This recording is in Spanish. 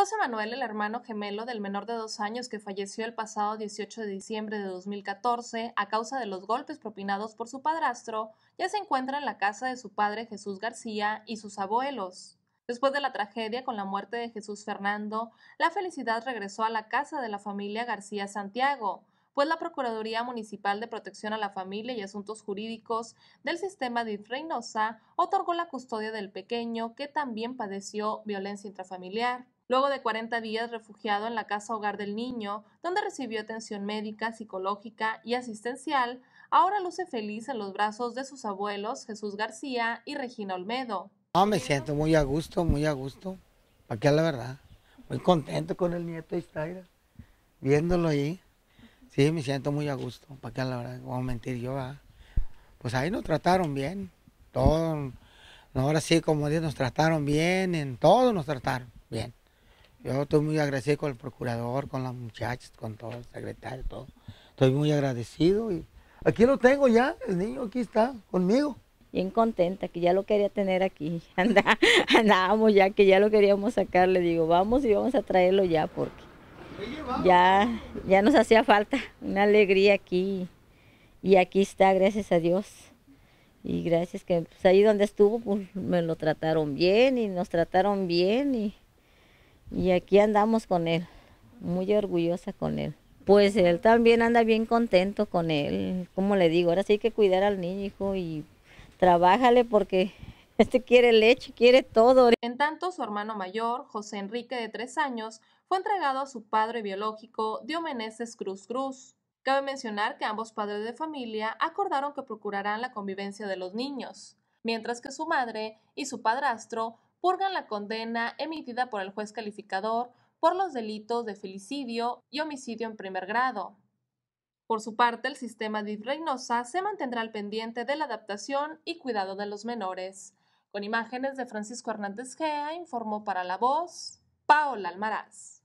José Manuel, el hermano gemelo del menor de dos años que falleció el pasado 18 de diciembre de 2014 a causa de los golpes propinados por su padrastro, ya se encuentra en la casa de su padre Jesús García y sus abuelos. Después de la tragedia con la muerte de Jesús Fernando, la felicidad regresó a la casa de la familia García Santiago, pues la Procuraduría Municipal de Protección a la Familia y Asuntos Jurídicos del sistema de Reynosa otorgó la custodia del pequeño que también padeció violencia intrafamiliar. Luego de 40 días refugiado en la casa hogar del niño, donde recibió atención médica, psicológica y asistencial, ahora luce feliz en los brazos de sus abuelos Jesús García y Regina Olmedo. No, me siento muy a gusto, muy a gusto. para que la verdad, muy contento con el nieto Istaira, viéndolo ahí. Sí, me siento muy a gusto. ¿Para que la verdad? Voy a mentir yo. Pues ahí nos trataron bien. Todo, ahora sí, como Dios, nos trataron bien. En todo nos trataron bien. Yo estoy muy agradecido con el procurador, con las muchachas, con todo el secretario, todo. Estoy muy agradecido y aquí lo tengo ya, el niño aquí está conmigo. Bien contenta, que ya lo quería tener aquí. andamos andábamos ya, que ya lo queríamos sacar. Le digo, vamos y vamos a traerlo ya, porque ya, ya nos hacía falta una alegría aquí. Y aquí está, gracias a Dios. Y gracias que pues, ahí donde estuvo, pues me lo trataron bien y nos trataron bien y y aquí andamos con él, muy orgullosa con él. Pues él también anda bien contento con él, como le digo, ahora sí hay que cuidar al niño, hijo, y trabájale porque este quiere leche, quiere todo. En tanto, su hermano mayor, José Enrique, de tres años, fue entregado a su padre biológico, Diomeneses Cruz Cruz. Cabe mencionar que ambos padres de familia acordaron que procurarán la convivencia de los niños, mientras que su madre y su padrastro purgan la condena emitida por el juez calificador por los delitos de felicidio y homicidio en primer grado. Por su parte, el sistema de Reynosa se mantendrá al pendiente de la adaptación y cuidado de los menores. Con imágenes de Francisco Hernández Gea, informó para La Voz, Paola Almaraz.